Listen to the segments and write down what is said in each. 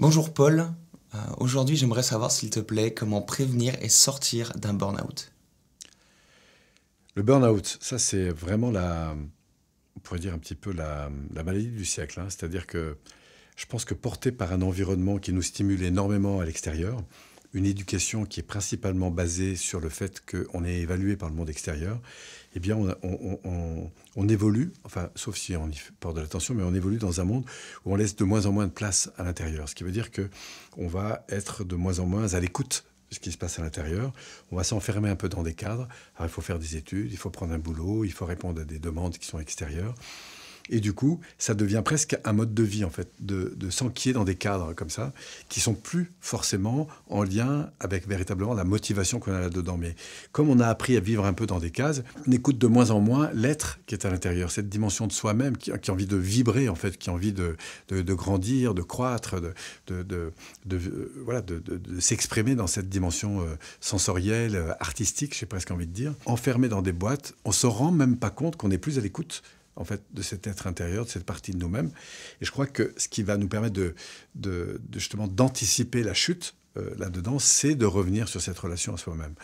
Bonjour Paul, euh, aujourd'hui j'aimerais savoir s'il te plaît comment prévenir et sortir d'un burn-out. Le burn-out, ça c'est vraiment la, on pourrait dire un petit peu la, maladie du siècle, hein. c'est-à-dire que je pense que porté par un environnement qui nous stimule énormément à l'extérieur, une éducation qui est principalement basée sur le fait qu'on est évalué par le monde extérieur, eh bien, on, évolue, enfin, sauf si on y porte de l'attention, mais on évolue dans un monde où on laisse de moins en moins de place à l'intérieur. Ce qui veut dire qu'on va être de moins en moins à l'écoute de ce qui se passe à l'intérieur. On va s'enfermer un peu dans des cadres. il faut faire des études, il faut prendre un boulot, il faut répondre à des demandes qui sont extérieures. Et du coup, ça devient presque un mode de vie, en fait, de, de s'enquiller dans des cadres comme ça, qui sont plus forcément en lien avec véritablement la motivation qu'on a là-dedans. Mais comme on a appris à vivre un peu dans des cases, on écoute de moins en moins l'être qui est à l'intérieur, cette dimension de soi-même qui, a envie de vibrer, en fait, qui a envie de, grandir, de croître, euh, de, s'exprimer dans cette dimension euh, sensorielle, euh, artistique, j'ai presque envie de dire. Enfermé dans des boîtes, on se rend même pas compte qu'on n'est plus à l'écoute en fait, de cet être intérieur, de cette partie de nous-mêmes. Et je crois que ce qui va nous permettre de, justement d'anticiper la chute, euh, là-dedans, c'est de revenir sur cette relation à soi-même.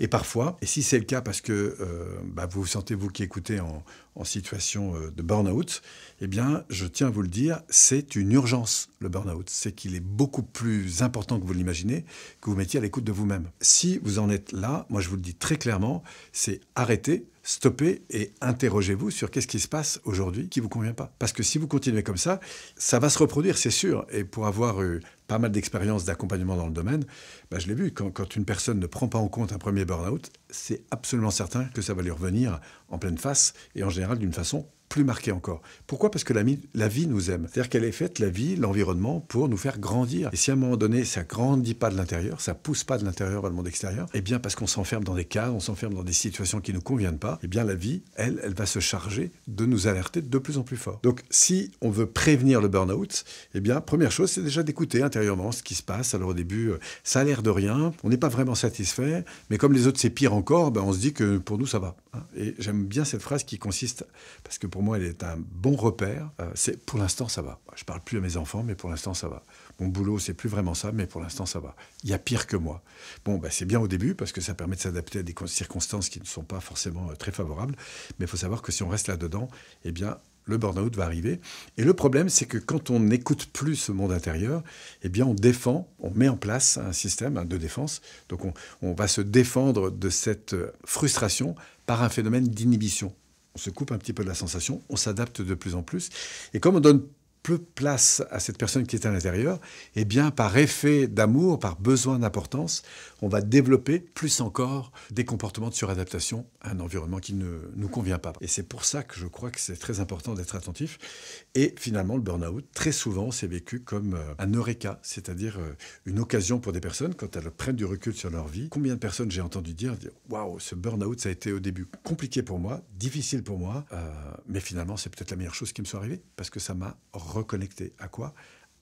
Et parfois, et si c'est le cas parce que euh, bah, vous vous sentez, vous qui écoutez, en, situation euh, de burn-out, eh bien, je tiens à vous le dire, c'est une urgence, le burn-out. C'est qu'il est beaucoup plus important que vous l'imaginez, que vous mettiez à l'écoute de vous-même. Si vous en êtes là, moi je vous le dis très clairement, c'est arrêter stoppez et interrogez-vous sur qu'est-ce qui se passe aujourd'hui qui vous convient pas. Parce que si vous continuez comme ça, ça va se reproduire, c'est sûr. Et pour avoir eu pas mal d'expériences d'accompagnement dans le domaine, bah, je l'ai vu, quand, quand, une personne ne prend pas en compte un premier burn-out, c'est absolument certain que ça va lui revenir en pleine face et en général d'une façon plus marqué encore. Pourquoi Parce que la, la, vie nous aime. C'est-à-dire qu'elle est faite, la vie, l'environnement, pour nous faire grandir. Et si à un moment donné, ça grandit pas de l'intérieur, ça pousse pas de l'intérieur vers le monde extérieur, eh bien parce qu'on s'enferme dans des cadres, on s'enferme dans des situations qui ne nous conviennent pas, eh bien la vie, elle, elle va se charger de nous alerter de plus en plus fort. Donc si on veut prévenir le burn-out, eh bien première chose, c'est déjà d'écouter intérieurement ce qui se passe. Alors au début, euh, ça a l'air de rien, on n'est pas vraiment satisfait, mais comme les autres, c'est pire encore, ben, on se dit que pour nous, ça va. Hein. Et j'aime bien cette phrase qui consiste, parce que pour moi, elle est un bon repère. Euh, c'est pour l'instant, ça va. Je parle plus à mes enfants, mais pour l'instant, ça va. Mon boulot, c'est plus vraiment ça, mais pour l'instant, ça va. Il y a pire que moi. Bon, ben, c'est bien au début parce que ça permet de s'adapter à des circonstances qui ne sont pas forcément euh, très favorables. Mais il faut savoir que si on reste là-dedans, eh bien, le burn-out va arriver. Et le problème, c'est que quand on n'écoute plus ce monde intérieur, eh bien, on défend, on met en place un système hein, de défense. Donc, on va se défendre de cette euh, frustration par un phénomène d'inhibition on se coupe un petit peu de la sensation, on s'adapte de plus en plus. Et comme on donne peu place à cette personne qui est à l'intérieur, eh bien, par effet d'amour, par besoin d'importance, on va développer plus encore des comportements de suradaptation à un environnement qui ne nous convient pas. Et c'est pour ça que je crois que c'est très important d'être attentif. Et finalement, le burn-out, très souvent, c'est vécu comme euh, un eureka, c'est-à-dire euh, une occasion pour des personnes, quand elles prennent du recul sur leur vie. Combien de personnes j'ai entendu dire, waouh, ce burn-out, ça a été au début compliqué pour moi, difficile pour moi, euh, mais finalement, c'est peut-être la meilleure chose qui me soit arrivée, parce que ça m'a reconnecter à quoi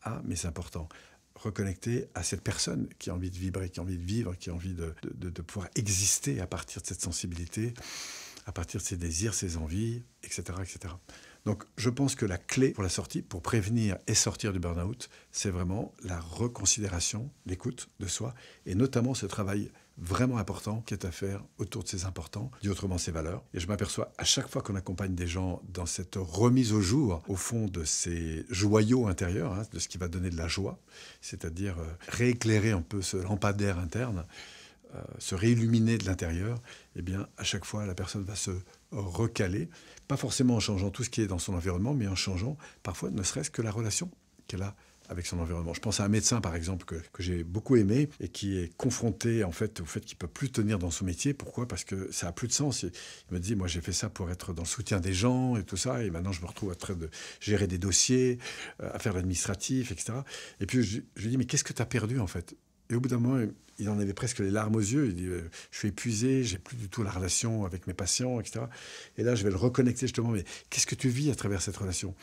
Ah, mais c'est important, reconnecter à cette personne qui a envie de vibrer, qui a envie de vivre, qui a envie de, pouvoir exister à partir de cette sensibilité, à partir de ses désirs, ses envies, etc. etc. Donc je pense que la clé pour la sortie, pour prévenir et sortir du burn-out, c'est vraiment la reconsidération, l'écoute de soi, et notamment ce travail vraiment important qui est à faire autour de ces importants, dit autrement ces valeurs. Et je m'aperçois à chaque fois qu'on accompagne des gens dans cette remise au jour, au fond, de ces joyaux intérieurs, hein, de ce qui va donner de la joie, c'est-à-dire euh, rééclairer un peu ce lampadaire interne, euh, se réilluminer de l'intérieur, eh bien, à chaque fois, la personne va se recaler, pas forcément en changeant tout ce qui est dans son environnement, mais en changeant parfois ne serait-ce que la relation qu'elle a avec son environnement. Je pense à un médecin, par exemple, que, j'ai beaucoup aimé et qui est confronté en fait au fait qu'il peut plus tenir dans son métier. Pourquoi Parce que ça a plus de sens. Il, me dit, moi, j'ai fait ça pour être dans le soutien des gens et tout ça, et maintenant je me retrouve à travers de gérer des dossiers, à euh, faire l'administratif, etc. Et puis je, lui dis, mais qu'est-ce que tu as perdu en fait et au bout d'un moment, il en avait presque les larmes aux yeux. Il dit euh, Je suis épuisé, j'ai plus du tout la relation avec mes patients, etc. Et là, je vais le reconnecter justement. Mais qu'est-ce que tu vis à travers cette relation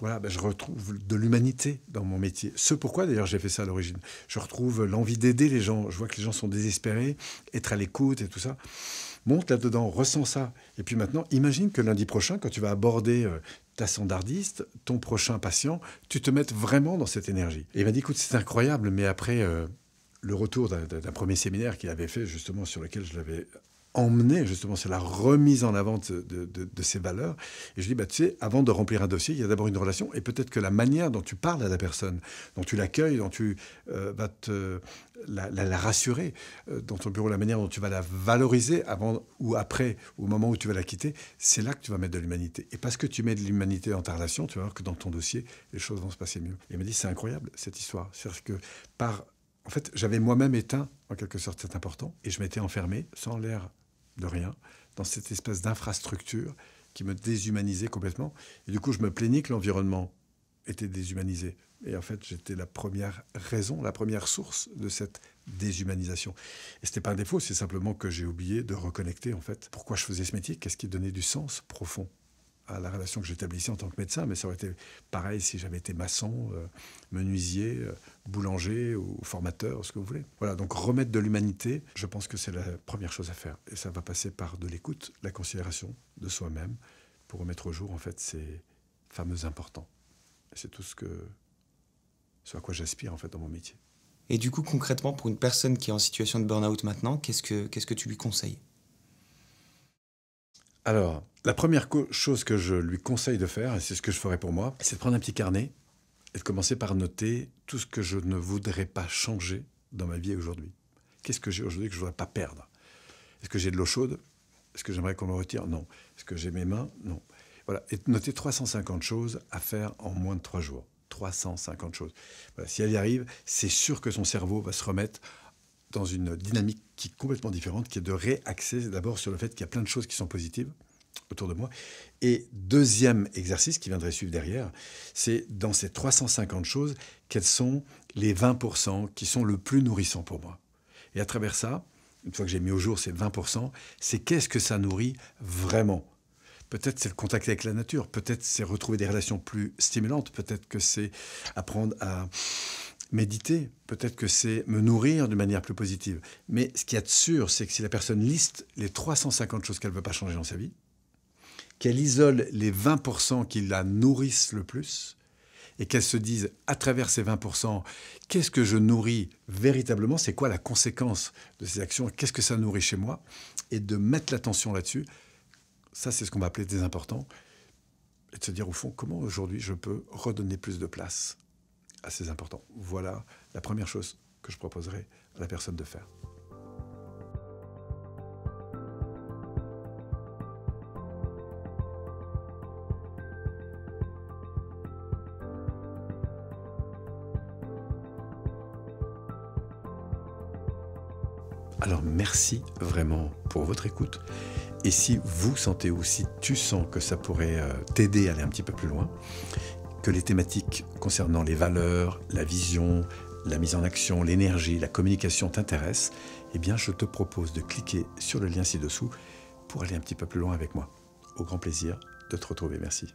voilà, ben, je retrouve de l'humanité dans mon métier. Ce pourquoi d'ailleurs j'ai fait ça à l'origine. Je retrouve l'envie d'aider les gens. Je vois que les gens sont désespérés, être à l'écoute et tout ça. Monte là-dedans, ressens ça. Et puis maintenant, imagine que lundi prochain, quand tu vas aborder euh, ta standardiste, ton prochain patient, tu te mettes vraiment dans cette énergie. Et il m'a dit, écoute, c'est incroyable, mais après euh, le retour d'un premier séminaire qu'il avait fait, justement, sur lequel je l'avais emmener, justement, c'est la remise en avant de, de, ces valeurs. Et je dis, bah, tu sais, avant de remplir un dossier, il y a d'abord une relation, et peut-être que la manière dont tu parles à la personne, dont tu l'accueilles, dont tu euh, vas te, la, rassurer euh, dans ton bureau, la manière dont tu vas la valoriser avant ou après, au moment où tu vas la quitter, c'est là que tu vas mettre de l'humanité. Et parce que tu mets de l'humanité dans ta relation, tu vas voir que dans ton dossier, les choses vont se passer mieux. il m'a dit, c'est incroyable, cette histoire. C'est-à-dire que par... En fait, j'avais moi-même éteint, en quelque sorte, c'est important, et je m'étais enfermé sans l'air de rien, dans cette espèce d'infrastructure qui me déshumanisait complètement. Et du coup, je me plaignais que l'environnement était déshumanisé. Et en fait, j'étais la première raison, la première source de cette déshumanisation. Et ce n'était pas un défaut, c'est simplement que j'ai oublié de reconnecter, en fait, pourquoi je faisais ce métier, qu'est-ce qui donnait du sens profond à la relation que j'établissais en tant que médecin, mais ça aurait été pareil si j'avais été maçon, euh, menuisier, euh, boulanger ou formateur, ce que vous voulez. Voilà, donc remettre de l'humanité, je pense que c'est la première chose à faire. Et ça va passer par de l'écoute, la considération de soi-même, pour remettre au jour, en fait, ces fameux importants. C'est tout ce que. ce à quoi j'aspire, en fait, dans mon métier. Et du coup, concrètement, pour une personne qui est en situation de burn-out maintenant, qu'est-ce que, qu'est-ce que tu lui conseilles alors, la première chose que je lui conseille de faire, et c'est ce que je ferai pour moi, c'est de prendre un petit carnet et de commencer par noter tout ce que je ne voudrais pas changer dans ma vie aujourd'hui. Qu'est-ce que j'ai aujourd'hui que je ne voudrais pas perdre Est-ce que j'ai de l'eau chaude Est-ce que j'aimerais qu'on me retire Non. Est-ce que j'ai mes mains Non. Voilà. Et noter 350 choses à faire en moins de trois jours. 350 choses. Si elle y arrive, c'est sûr que son cerveau va se remettre dans une dynamique qui est complètement différente, qui est de réaxer d'abord sur le fait qu'il y a plein de choses qui sont positives autour de moi. Et deuxième exercice qui viendrait suivre derrière, c'est dans ces 350 choses, quels sont les 20% qui sont le plus nourrissants pour moi. Et à travers ça, une fois que j'ai mis au jour ces 20%, c'est qu'est-ce que ça nourrit vraiment Peut-être c'est le contact avec la nature, peut-être c'est retrouver des relations plus stimulantes, peut-être que c'est apprendre à méditer, peut-être que c'est me nourrir de manière plus positive. Mais ce qui est sûr, c'est que si la personne liste les 350 choses qu'elle ne veut pas changer dans sa vie, qu'elle isole les 20% qui la nourrissent le plus, et qu'elle se dise à travers ces 20%, qu'est-ce que je nourris véritablement, c'est quoi la conséquence de ces actions, qu'est-ce que ça nourrit chez moi, et de mettre l'attention là-dessus, ça c'est ce qu'on va appeler des importants, et de se dire au fond, comment aujourd'hui je peux redonner plus de place assez important. Voilà la première chose que je proposerai à la personne de faire. Alors merci vraiment pour votre écoute. Et si vous sentez ou si tu sens que ça pourrait euh, t'aider à aller un petit peu plus loin, que les thématiques concernant les valeurs, la vision, la mise en action, l'énergie, la communication t'intéressent, eh bien je te propose de cliquer sur le lien ci-dessous pour aller un petit peu plus loin avec moi. Au grand plaisir de te retrouver. Merci.